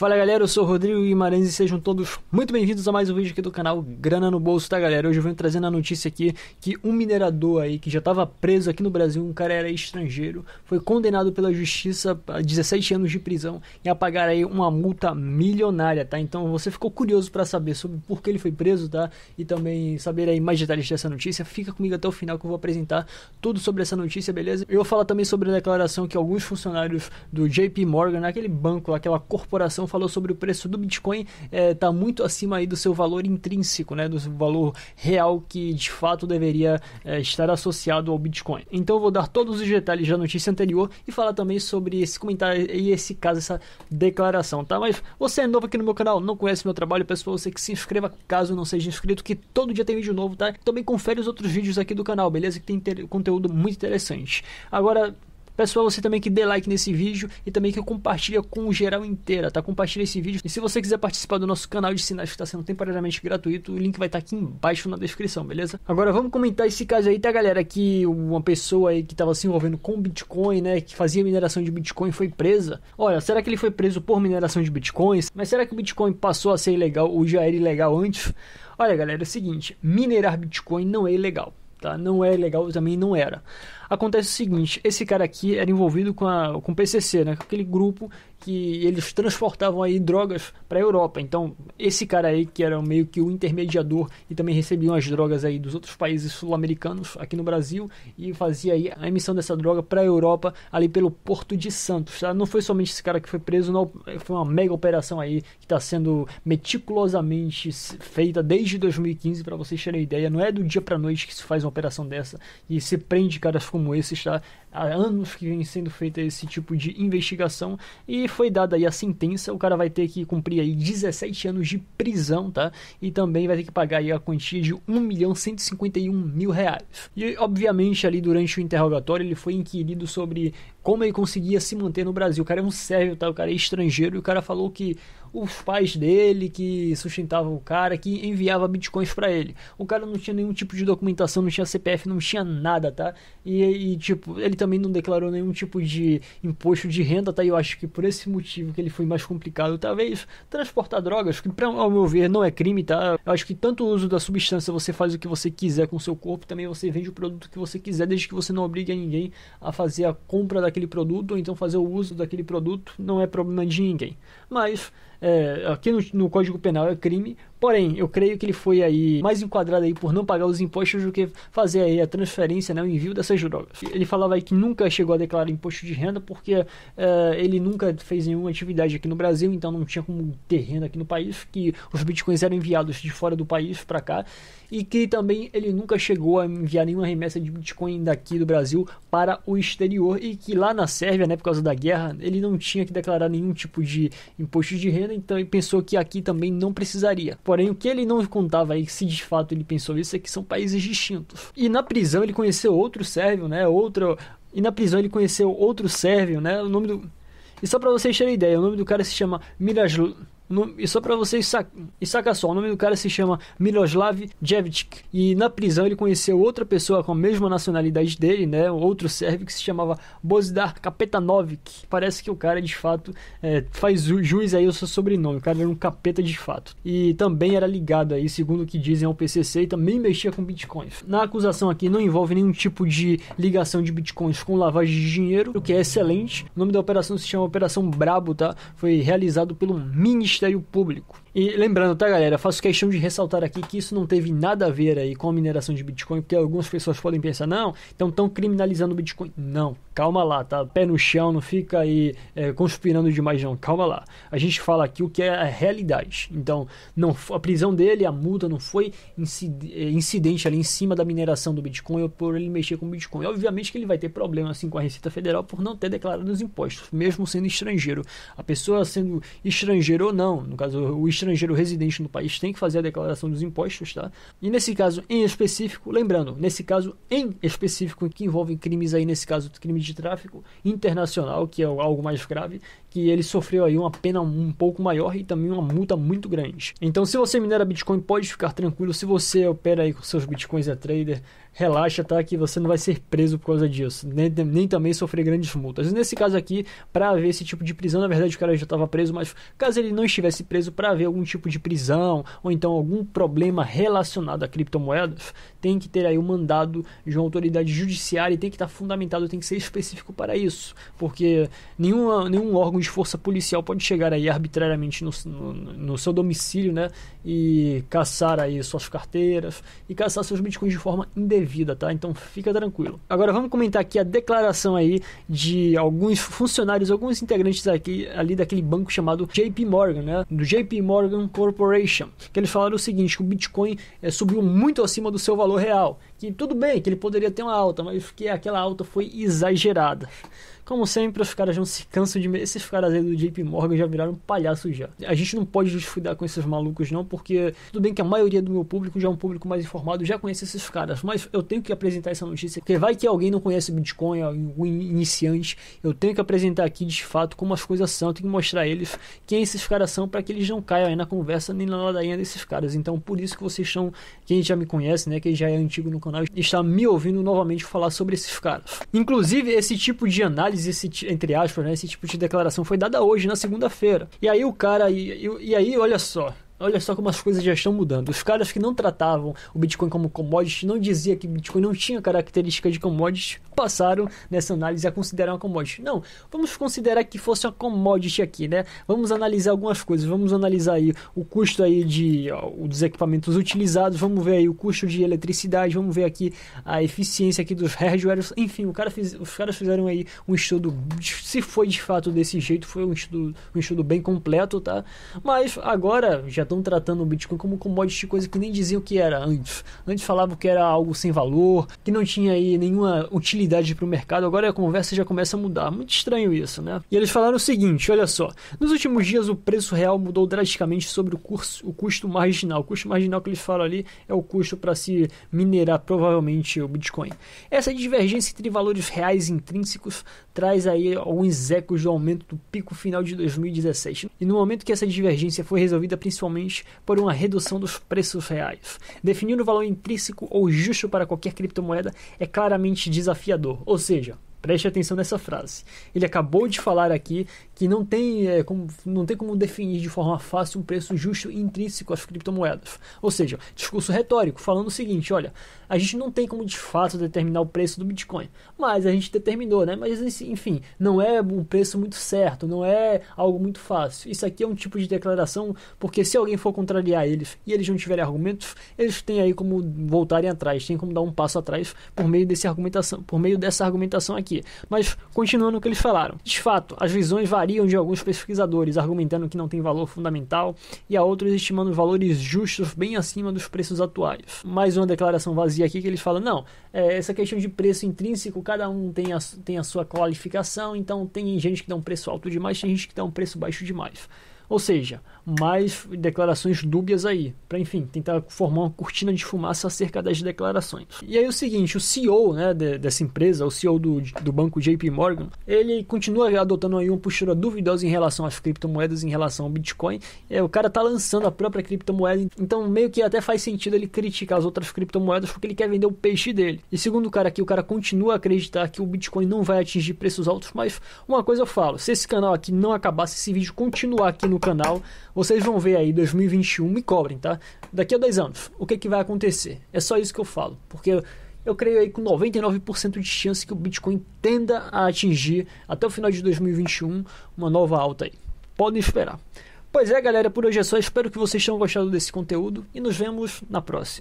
Fala galera, eu sou Rodrigo Guimarães e sejam todos muito bem-vindos a mais um vídeo aqui do canal Grana no Bolso, tá galera? Hoje eu venho trazendo a notícia aqui que um minerador aí que já estava preso aqui no Brasil, um cara era estrangeiro, foi condenado pela justiça a 17 anos de prisão e a pagar aí uma multa milionária, tá? Então você ficou curioso para saber sobre por que ele foi preso, tá? E também saber aí mais detalhes dessa notícia, fica comigo até o final que eu vou apresentar tudo sobre essa notícia, beleza? Eu vou falar também sobre a declaração que alguns funcionários do JP Morgan, aquele banco, aquela corporação falou sobre o preço do Bitcoin está é, tá muito acima aí do seu valor intrínseco, né, do valor real que de fato deveria é, estar associado ao Bitcoin. Então eu vou dar todos os detalhes da notícia anterior e falar também sobre esse comentário e esse caso, essa declaração, tá? Mas você é novo aqui no meu canal, não conhece meu trabalho, peço para você que se inscreva caso não seja inscrito, que todo dia tem vídeo novo, tá? Também confere os outros vídeos aqui do canal, beleza? Que tem conteúdo muito interessante. Agora Peço você também que dê like nesse vídeo e também que compartilha com o geral inteira, tá? Compartilha esse vídeo. E se você quiser participar do nosso canal de sinais que está sendo temporariamente gratuito, o link vai estar tá aqui embaixo na descrição, beleza? Agora vamos comentar esse caso aí, tá, galera? Que uma pessoa aí que estava se envolvendo com Bitcoin, né? Que fazia mineração de Bitcoin foi presa. Olha, será que ele foi preso por mineração de Bitcoins? Mas será que o Bitcoin passou a ser ilegal ou já era ilegal antes? Olha, galera, é o seguinte: minerar Bitcoin não é ilegal, tá? Não é ilegal, também não era. Acontece o seguinte: esse cara aqui era envolvido com, a, com o PCC, né? aquele grupo que eles transportavam aí drogas para a Europa. Então, esse cara aí, que era meio que o intermediador e também recebiam as drogas aí dos outros países sul-americanos aqui no Brasil e fazia aí a emissão dessa droga para a Europa ali pelo Porto de Santos. Tá? Não foi somente esse cara que foi preso, não. Foi uma mega operação aí que está sendo meticulosamente feita desde 2015, para vocês terem ideia. Não é do dia para noite que se faz uma operação dessa e se prende caras com como esse está há anos que vem sendo feita esse tipo de investigação e foi dada aí a sentença, o cara vai ter que cumprir aí 17 anos de prisão, tá? E também vai ter que pagar aí a quantia de 1 milhão 151 mil reais. E obviamente ali durante o interrogatório ele foi inquirido sobre como ele conseguia se manter no Brasil. O cara é um sérvio, tá? O cara é estrangeiro e o cara falou que os pais dele que sustentavam o cara, que enviava bitcoins para ele. O cara não tinha nenhum tipo de documentação, não tinha CPF, não tinha nada, tá? E, e, tipo, ele também não declarou nenhum tipo de imposto de renda, tá? E eu acho que por esse motivo que ele foi mais complicado, talvez transportar drogas, que pra, ao meu ver não é crime, tá? Eu acho que tanto o uso da substância, você faz o que você quiser com o seu corpo, também você vende o produto que você quiser, desde que você não obrigue a ninguém a fazer a compra daquele produto ou então fazer o uso daquele produto, não é problema de ninguém. Mas é, aqui no, no Código Penal é crime Porém, eu creio que ele foi aí mais enquadrado aí por não pagar os impostos do que fazer aí a transferência, né, o envio dessas drogas. Ele falava aí que nunca chegou a declarar imposto de renda porque eh, ele nunca fez nenhuma atividade aqui no Brasil, então não tinha como ter renda aqui no país, que os bitcoins eram enviados de fora do país para cá e que também ele nunca chegou a enviar nenhuma remessa de bitcoin daqui do Brasil para o exterior e que lá na Sérvia, né, por causa da guerra, ele não tinha que declarar nenhum tipo de imposto de renda, então ele pensou que aqui também não precisaria. Porém, o que ele não contava aí, se de fato ele pensou isso, é que são países distintos. E na prisão ele conheceu outro sérvio, né? Outro. E na prisão ele conheceu outro sérvio, né? O nome do. E só para vocês terem ideia, o nome do cara se chama Miraslo... No, e só para vocês saca, saca só, o nome do cara se chama Miroslav Jevic e na prisão ele conheceu outra pessoa com a mesma nacionalidade dele, né? Outro sérvio que se chamava Bozidar Kapetanovic. Parece que o cara de fato é, faz juiz aí o seu sobrenome. O cara era um capeta de fato e também era ligado aí, segundo o que dizem ao PCC e também mexia com bitcoins. Na acusação aqui não envolve nenhum tipo de ligação de bitcoins com lavagem de dinheiro, o que é excelente. O nome da operação se chama Operação Brabo, tá? Foi realizado pelo Ministério artista o público. E lembrando, tá, galera? Faço questão de ressaltar aqui que isso não teve nada a ver aí com a mineração de Bitcoin, porque algumas pessoas podem pensar, não, então estão criminalizando o Bitcoin. Não, calma lá, tá? Pé no chão, não fica aí é, conspirando demais, não. Calma lá. A gente fala aqui o que é a realidade. Então, não, a prisão dele, a multa, não foi é, incidente ali em cima da mineração do Bitcoin ou por ele mexer com o Bitcoin. Obviamente que ele vai ter problema assim com a Receita Federal por não ter declarado os impostos, mesmo sendo estrangeiro. A pessoa sendo estrangeiro ou não, no caso, o estrangeiro estrangeiro residente no país tem que fazer a declaração dos impostos, tá? E nesse caso em específico, lembrando, nesse caso em específico, que envolve crimes aí, nesse caso, crime de tráfico internacional, que é algo mais grave, que ele sofreu aí uma pena um pouco maior e também uma multa muito grande. Então, se você minera Bitcoin, pode ficar tranquilo. Se você opera aí com seus Bitcoins é trader, relaxa, tá? Que você não vai ser preso por causa disso, nem, nem também sofrer grandes multas. Nesse caso aqui, para haver esse tipo de prisão, na verdade o cara já estava preso, mas caso ele não estivesse preso, para haver algum tipo de prisão ou então algum problema relacionado a criptomoedas, tem que ter aí o um mandado de uma autoridade judiciária e tem que estar tá fundamentado, tem que ser específico para isso, porque nenhuma, nenhum órgão de força policial pode chegar aí arbitrariamente no, no, no seu domicílio, né, e caçar aí suas carteiras e caçar seus bitcoins de forma indevida, tá? Então fica tranquilo. Agora vamos comentar aqui a declaração aí de alguns funcionários, alguns integrantes aqui, ali daquele banco chamado JP Morgan, né? Do JP Morgan Corporation, que eles falaram o seguinte, que o Bitcoin é, subiu muito acima do seu valor valor real. Que tudo bem que ele poderia ter uma alta, mas que aquela alta foi exagerada. Como sempre, os caras não se cansam de. Esses caras aí do JP Morgan já viraram palhaços já. A gente não pode descuidar com esses malucos, não, porque tudo bem que a maioria do meu público já é um público mais informado, já conhece esses caras, mas eu tenho que apresentar essa notícia, porque vai que alguém não conhece o Bitcoin, o iniciante. Eu tenho que apresentar aqui de fato como as coisas são, eu tenho que mostrar a eles quem esses caras são para que eles não caiam aí na conversa nem na ladainha desses caras. Então, por isso que vocês estão, quem já me conhece, né, quem já é antigo no canal, está me ouvindo novamente falar sobre esses caras. Inclusive, esse tipo de análise mas esse, entre aspas, né, esse tipo de declaração foi dada hoje, na segunda-feira. E aí o cara, e, e, e aí, olha só, Olha só como as coisas já estão mudando. Os caras que não tratavam o Bitcoin como commodity, não dizia que Bitcoin não tinha característica de commodity, passaram nessa análise a considerar uma commodity. Não, vamos considerar que fosse uma commodity aqui, né? Vamos analisar algumas coisas, vamos analisar aí o custo aí de ó, dos equipamentos utilizados, vamos ver aí o custo de eletricidade, vamos ver aqui a eficiência aqui dos hardwares, enfim, o cara fez, os caras fizeram aí um estudo, se foi de fato desse jeito, foi um estudo, um estudo bem completo, tá? Mas agora já estão tratando o Bitcoin como commodity, coisa que nem diziam que era antes. Antes falavam que era algo sem valor, que não tinha aí nenhuma utilidade para o mercado. Agora a conversa já começa a mudar. Muito estranho isso, né? E eles falaram o seguinte: olha só, nos últimos dias o preço real mudou drasticamente sobre o, curso, o custo marginal. O custo marginal que eles falam ali é o custo para se minerar provavelmente o Bitcoin. Essa divergência entre valores reais intrínsecos traz aí alguns ecos do aumento do pico final de 2017. E no momento que essa divergência foi resolvida, principalmente bitcoins por uma redução dos preços reais. Definir o valor intrínseco ou justo para qualquer criptomoeda é claramente desafiador, ou seja, Preste atenção nessa frase. Ele acabou de falar aqui que não tem, é, como, não tem como definir de forma fácil um preço justo intrínseco às criptomoedas. Ou seja, discurso retórico, falando o seguinte: olha, a gente não tem como de fato determinar o preço do Bitcoin, mas a gente determinou, né? Mas enfim, não é um preço muito certo, não é algo muito fácil. Isso aqui é um tipo de declaração, porque se alguém for contrariar eles e eles não tiverem argumentos, eles têm aí como voltarem atrás, têm como dar um passo atrás por meio desse argumentação, por meio dessa argumentação aqui aqui. Mas continuando o que eles falaram. De fato, as visões variam de alguns pesquisadores, argumentando que não tem valor fundamental, e a outros estimando valores justos bem acima dos preços atuais. Mais uma declaração vazia aqui que eles falam: não, é, essa questão de preço intrínseco, cada um tem a, tem a sua qualificação, então tem gente que dá um preço alto demais, tem gente que dá um preço baixo demais. Ou seja, mais declarações dúbias aí, para enfim, tentar formar uma cortina de fumaça acerca das declarações. E aí é o seguinte, o CEO né, de, dessa empresa, o CEO do, do banco JP Morgan, ele continua adotando aí uma postura duvidosa em relação às criptomoedas, em relação ao Bitcoin. É, o cara tá lançando a própria criptomoeda, então meio que até faz sentido ele criticar as outras criptomoedas porque ele quer vender o peixe dele. E segundo o cara aqui, o cara continua a acreditar que o Bitcoin não vai atingir preços altos, mas uma coisa eu falo, se esse canal aqui não acabasse, esse vídeo continuar aqui no canal, vocês vão ver aí 2021, me cobrem, tá? Daqui a 10 anos, o que, é que vai acontecer? É só isso que eu falo, porque eu, eu creio aí com 99% de chance que o Bitcoin tenda a atingir até o final de 2021 uma nova alta aí. Podem esperar. Pois é, galera, por hoje é só. Espero que vocês tenham gostado desse conteúdo e nos vemos na próxima.